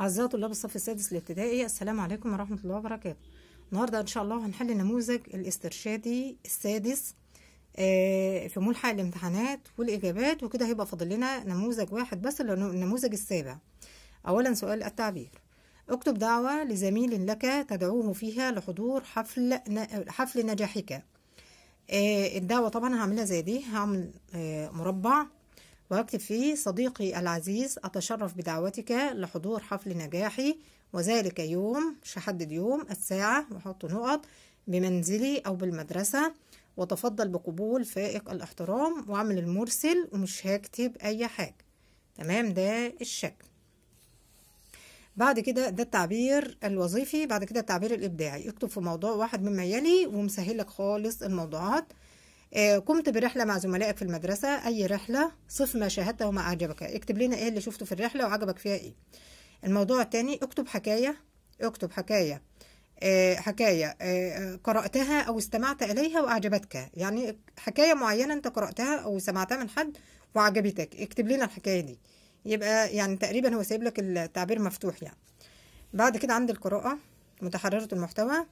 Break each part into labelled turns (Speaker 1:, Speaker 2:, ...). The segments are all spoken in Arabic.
Speaker 1: أعزائي طلاب الصف السادس الابتدائي السلام عليكم ورحمة الله وبركاته النهاردة إن شاء الله هنحل نموذج الاسترشادي السادس آه، في ملحق الامتحانات والإجابات وكده هيبقى فاضل لنا نموذج واحد بس النموذج السابع أولا سؤال التعبير اكتب دعوة لزميل لك تدعوه فيها لحضور حفل حفل نجاحك آه، الدعوة طبعا هعملها زي دي هعمل آه، مربع واكتب فيه صديقي العزيز أتشرف بدعوتك لحضور حفل نجاحي وذلك يوم مش هحدد يوم الساعة وأحط نقط بمنزلي أو بالمدرسة وتفضل بقبول فائق الاحترام وأعمل المرسل ومش هكتب أي حاجة تمام ده الشكل بعد كده ده التعبير الوظيفي بعد كده التعبير الإبداعي اكتب في موضوع واحد مما يلي ومسهلك خالص الموضوعات آه، قمت برحلة مع زملائك في المدرسة أي رحلة صف ما شاهدته وما أعجبك اكتب لنا إيه اللي شفته في الرحلة وعجبك فيها إيه الموضوع التاني اكتب حكاية اكتب حكاية آه، حكاية آه، قرأتها أو استمعت إليها وأعجبتك يعني حكاية معينة أنت قرأتها أو سمعتها من حد وعجبتك اكتب لنا الحكاية دي يبقى يعني تقريبا هو سايب لك التعبير مفتوح يعني بعد كده عند القراءة متحررة المحتوى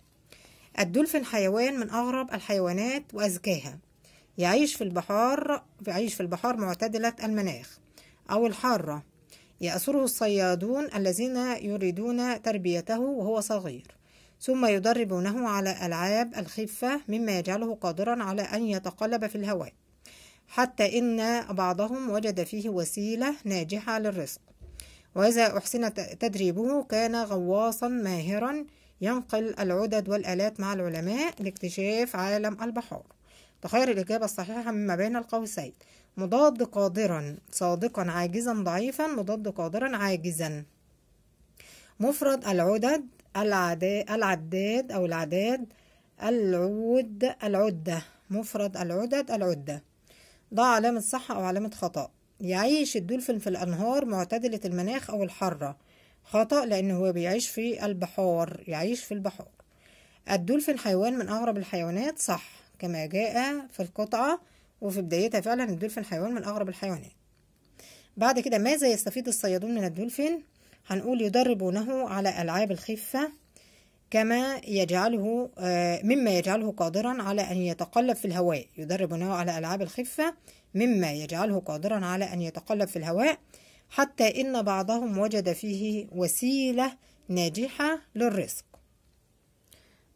Speaker 1: الدولفين حيوان من أغرب الحيوانات وأذكاها يعيش في البحار يعيش في البحار معتدلة المناخ أو الحارة يأسره الصيادون الذين يريدون تربيته وهو صغير ثم يدربونه على ألعاب الخفة مما يجعله قادرا على أن يتقلب في الهواء حتى إن بعضهم وجد فيه وسيلة ناجحة للرزق وإذا أحسن تدريبه كان غواصا ماهرا ينقل العدد والآلات مع العلماء لاكتشاف عالم البحار تخير الإجابة الصحيحة مما بين القوسين مضاد قادرا صادقا عاجزا ضعيفا مضاد قادرا عاجزا مفرد العدد العداد أو العداد العود العدة مفرد العدد العدة ضع علامة صح أو علامة خطأ يعيش الدولفين في الأنهار معتدلة المناخ أو الحرة خطأ لأن هو بيعيش في البحار يعيش في البحار الدولفين حيوان من أغرب الحيوانات صح كما جاء في القطعة وفي بدايتها فعلا الدولفين حيوان من أغرب الحيوانات بعد كده ماذا يستفيد الصيادون من الدولفين هنقول يدربونه على ألعاب الخفة كما يجعله آه، مما يجعله قادرا على أن يتقلب في الهواء يدربونه على ألعاب الخفة مما يجعله قادرا على أن يتقلب في الهواء حتى إن بعضهم وجد فيه وسيلة ناجحة للرزق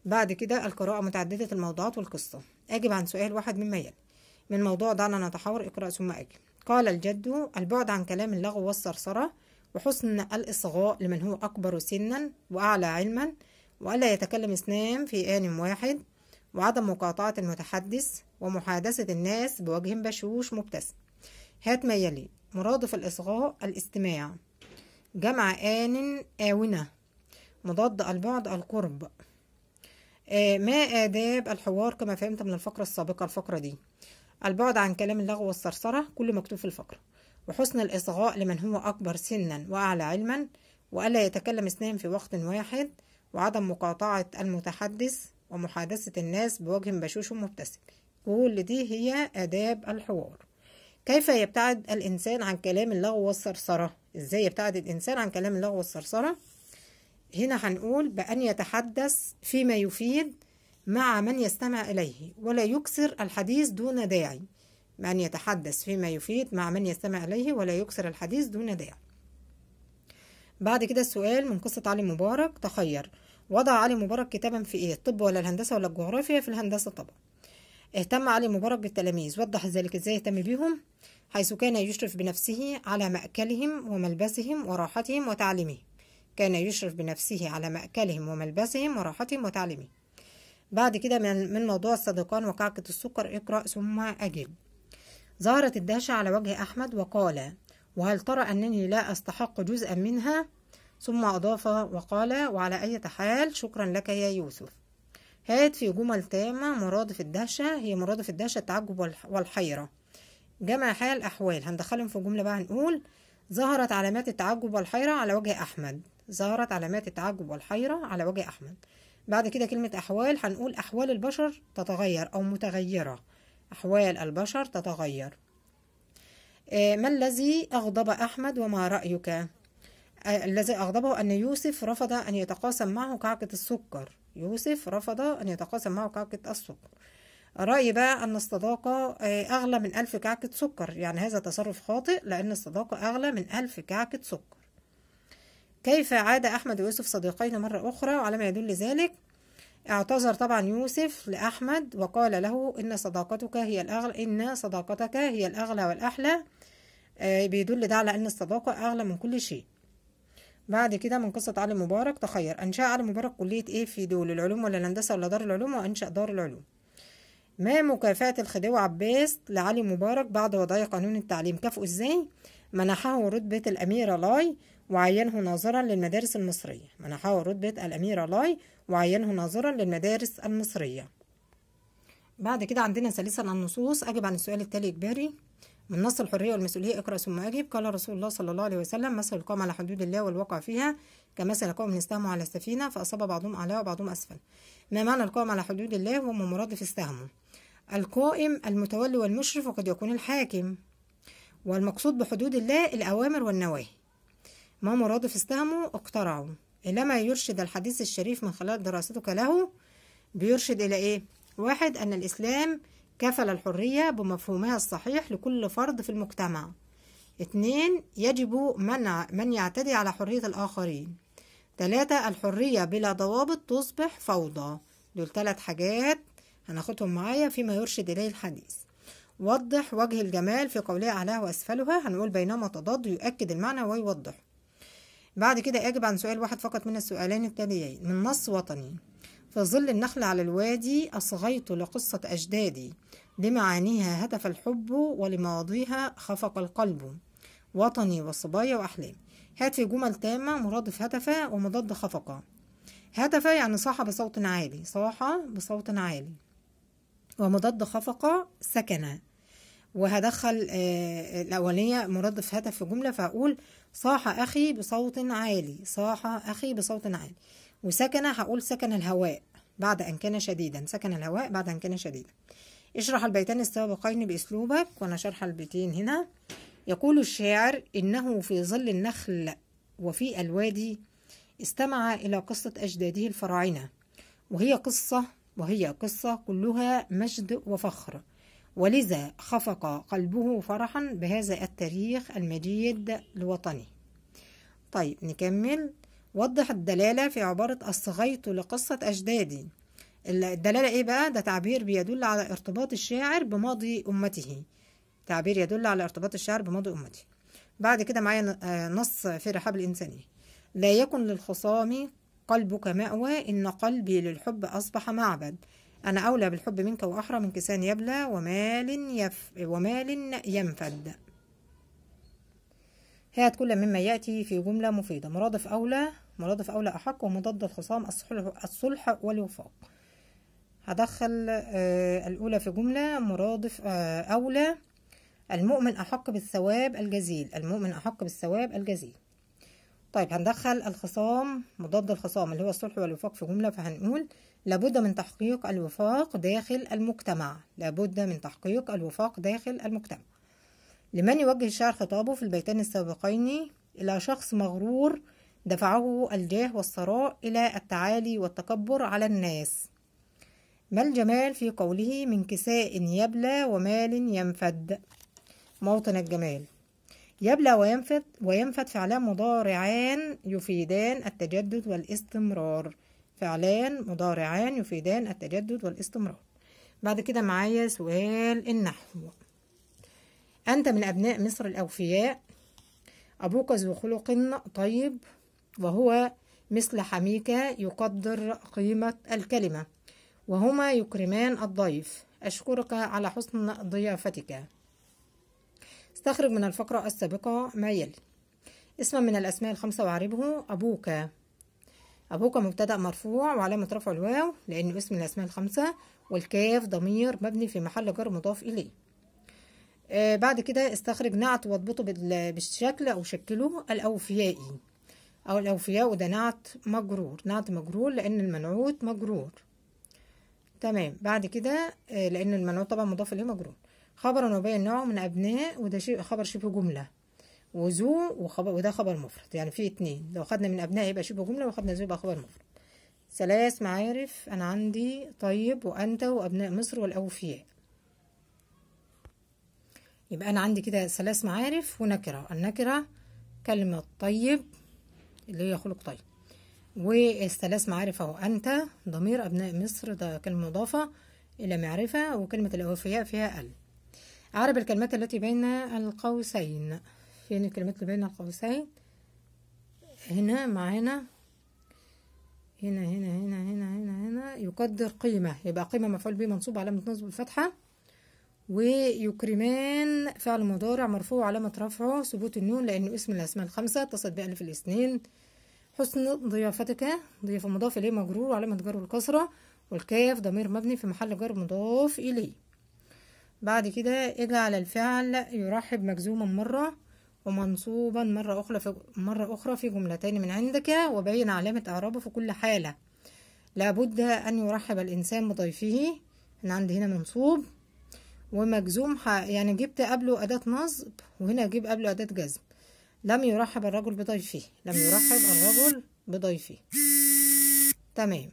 Speaker 1: بعد كده القراءة متعددة الموضوعات والقصة أجب عن سؤال واحد مما يلي من موضوع دعنا نتحاور اقرأ ثم أجب قال الجد البعد عن كلام اللغو والثرثرة وحسن الإصغاء لمن هو أكبر سنا وأعلى علما وألا يتكلم اثنان في آن واحد وعدم مقاطعة المتحدث ومحادثة الناس بوجه بشوش مبتسم هات ما يلي مرادف الإصغاء الاستماع جمع آن آونة مضاد البعد القرب آه، ما آداب الحوار كما فهمت من الفقرة السابقة الفقرة دي البعد عن كلام اللغو والصرصرة كل مكتوب في الفقرة وحسن الإصغاء لمن هو أكبر سنا وأعلى علما وألا يتكلم اثنين في وقت واحد وعدم مقاطعة المتحدث ومحادثة الناس بوجه بشوش مبتسم كل دي هي آداب الحوار كيف يبتعد الإنسان عن كلام اللغو والصرصرة؟ إزاي يبتعد الإنسان عن كلام اللغو والصرصرة؟ هنا هنقول بأن يتحدث فيما يفيد مع من يستمع إليه ولا يكسر الحديث دون داعي بأن يتحدث فيما يفيد مع من يستمع إليه ولا يكسر الحديث دون داعي بعد كده السؤال من قصة علي مبارك تخير وضع علي مبارك كتابا في ايه الطب ولا الهندسة ولا الجغرافيا في الهندسة طبعا اهتم علي مبارك بالتلاميذ وضح ذلك ازاي اهتم بيهم حيث كان يشرف بنفسه على مأكلهم وملبسهم وراحتهم وتعليمهم كان يشرف بنفسه على مأكلهم وملبسهم وراحتهم وتعليمهم بعد كده من موضوع الصديقان وكعكة السكر اقرأ ثم أجب ظهرت الدهشة على وجه أحمد وقال وهل ترى أنني لا أستحق جزءا منها؟ ثم أضاف وقال وعلى أي حال شكرا لك يا يوسف هات في جمل تامة مرادف الدهشة هي مرادف الدهشة التعجب والحيرة جمع حال أحوال هندخلهم في جملة بقى نقول ظهرت علامات التعجب والحيرة على وجه أحمد ظهرت علامات التعجب والحيرة على وجه أحمد بعد كده كلمة أحوال هنقول أحوال البشر تتغير أو متغيرة أحوال البشر تتغير آه، ما الذي أغضب أحمد وما رأيك؟ آه، الذي أغضبه أن يوسف رفض أن يتقاسم معه كعكة السكر يوسف رفض أن يتقاسم معه كعكة السكر رأي بقى أن الصداقة آه، أغلى من ألف كعكة سكر يعني هذا تصرف خاطئ لأن الصداقة أغلى من ألف كعكة سكر كيف عاد أحمد ويوسف صديقين مرة أخرى على ما يدل ذلك اعتذر طبعا يوسف لأحمد وقال له إن صداقتك هي الأغلى إن صداقتك هي الأغلى والأحلى آه، بيدل ده على أن الصداقة أغلى من كل شيء بعد كده من قصة علي مبارك تخير أنشأ علي مبارك كلية إيه في دول العلوم ولا الهندسة ولا دار العلوم وأنشأ دار العلوم ما مكافأة الخديوي عباس لعلي مبارك بعد وضع قانون التعليم كافئه إزاي منحه رتبة الأميرة لاي وعينه ناظرا للمدارس المصرية منحه رتبة الأمير لاي وعينه ناظرا للمدارس المصرية بعد كده عندنا سلسلة النصوص أجب عن السؤال التالي إجباري من نص الحرية والمسؤولية اقرأ ثم أجب قال رسول الله صلى الله عليه وسلم مثل القوم على حدود الله والوقع فيها كمثل قوم استهموا على السفينة فأصاب بعضهم أعلى وبعضهم أسفل ما معنى القوم على حدود الله مراد مرادف استهموا القائم المتولي والمشرف وقد يكون الحاكم والمقصود بحدود الله الأوامر والنواهي ما مرادف استهموا اقترعوا إنما يرشد الحديث الشريف من خلال دراستك له بيرشد إلى إيه؟ واحد أن الإسلام كفل الحرية بمفهومها الصحيح لكل فرد في المجتمع اتنين يجب منع من يعتدي على حرية الآخرين تلاتة الحرية بلا ضوابط تصبح فوضى دول تلات حاجات هناخدهم معايا فيما يرشد إليه الحديث وضح وجه الجمال في قوله أعلاها وأسفلها هنقول بينما تضاد يؤكد المعنى ويوضحه بعد كده أجب عن سؤال واحد فقط من السؤالين التاليين من نص وطني في ظل النخل على الوادي أصغيت لقصة أجدادي لمعانيها هتف الحب ولمواضيها خفق القلب وطني وصبايا وأحلام هات في جمل تامة مرادف هتف ومضاد خفقة هتف يعني صاح بصوت عالي صاح بصوت عالي ومضاد خفقة سكن وهدخل آه، الأولية مرادف هدف في جملة فهقول صاح أخي بصوت عالي صاح أخي بصوت عالي وسكن هقول سكن الهواء بعد أن كان شديدا سكن الهواء بعد أن كان شديدا اشرح البيتين السابقين بأسلوبك وأنا شرح البيتين هنا يقول الشاعر إنه في ظل النخل وفي الوادي استمع إلى قصة أجداده الفراعنة وهي قصة وهي قصة كلها مجد وفخر ولذا خفق قلبه فرحا بهذا التاريخ المجيد لوطنه طيب نكمل وضح الدلالة في عبارة الصغيت لقصة أجدادي الدلالة إيه بقى؟ ده تعبير بيدل على ارتباط الشاعر بماضي أمته تعبير يدل على ارتباط الشاعر بماضي أمته بعد كده معايا آه، نص في رحاب الإنسانية لا يكن للخصام قلبك مأوى إن قلبي للحب أصبح معبد أنا أولى بالحب منك وأحرى من كسان يبلى ومال, يف ومال ينفد هات كل مما يأتي في جملة مفيدة مرادف أولى مرادف أولى أحق ومضاد الخصام الصلح, الصلح والوفاق هدخل آه، الأولى في جملة مرادف آه، أولى المؤمن أحق بالثواب الجزيل المؤمن أحق بالثواب الجزيل طيب هندخل الخصام مضاد الخصام اللي هو الصلح والوفاق في جملة فهنقول لابد من تحقيق الوفاق داخل المجتمع لابد من تحقيق الوفاق داخل المجتمع لمن يوجه الشعر خطابه في البيتين السابقين إلى شخص مغرور دفعه الجاه والثراء إلى التعالي والتكبر على الناس ما الجمال في قوله من كساء يبلى ومال ينفد موطن الجمال يبلى وينفد وينفد فعلان مضارعان يفيدان التجدد والاستمرار فعلان مضارعان يفيدان التجدد والاستمرار بعد كده معايا سؤال النحو أنت من أبناء مصر الأوفياء أبوك ذو خلق طيب وهو مثل حميك يقدر قيمة الكلمة وهما يكرمان الضيف أشكرك على حسن ضيافتك استخرج من الفقرة السابقة ما يلي اسما من الأسماء الخمسة وعربه أبوك أبوك مبتدأ مرفوع وعلامة رفع الواو لأنه اسم من الأسماء الخمسة والكاف ضمير مبني في محل جر مضاف إليه آه بعد كده استخرج نعت واضبطه بالشكل أو شكله الأوفيائي أو الأوفياء وده نعت مجرور نعت مجرور لأن المنعوت مجرور تمام بعد كده آه لأن المنعوت طبعا مضاف إليه مجرور خبر وبين نوع من أبناء وده شيء خبر شبه جملة وذو وخبر وده خبر مفرد يعني في اتنين لو خدنا من أبناء يبقى شبه جملة وخدنا ذو يبقى خبر مفرد ثلاث معارف أنا عندي طيب وأنت وأبناء مصر والأوفياء يبقى أنا عندي كده ثلاث معارف ونكرة النكرة كلمة طيب اللي هي خلق طيب والثلاث معارف أهو أنت ضمير أبناء مصر ده كلمة مضافة إلى معرفة وكلمة الأوفياء فيها أل عرب الكلمات التي بين القوسين فين يعني الكلمات اللي بين القوسين هنا مع هنا هنا هنا هنا هنا هنا هنا يقدر قيمة يبقى قيمة مفعول به منصوب علامة نصب الفتحة ويكرمان فعل مضارع مرفوع علامة رفعه ثبوت النون لأنه اسم الأسماء الخمسة اتصل بألف الاثنين حسن ضيافتك ضيافة مضاف إليه مجرور وعلامة جر الكسرة والكاف ضمير مبني في محل جر مضاف إليه بعد كده اجعل الفعل يرحب مجزوما مرة ومنصوبا مرة أخرى في مرة أخرى في جملتين من عندك وبين علامة إعرابه في كل حالة لابد أن يرحب الإنسان بضيفه أنا عندي هنا منصوب ومجزوم يعني جبت قبله أداة نصب وهنا أجيب قبله أداة جزم لم يرحب الرجل بضيفه لم يرحب الرجل بضيفه تمام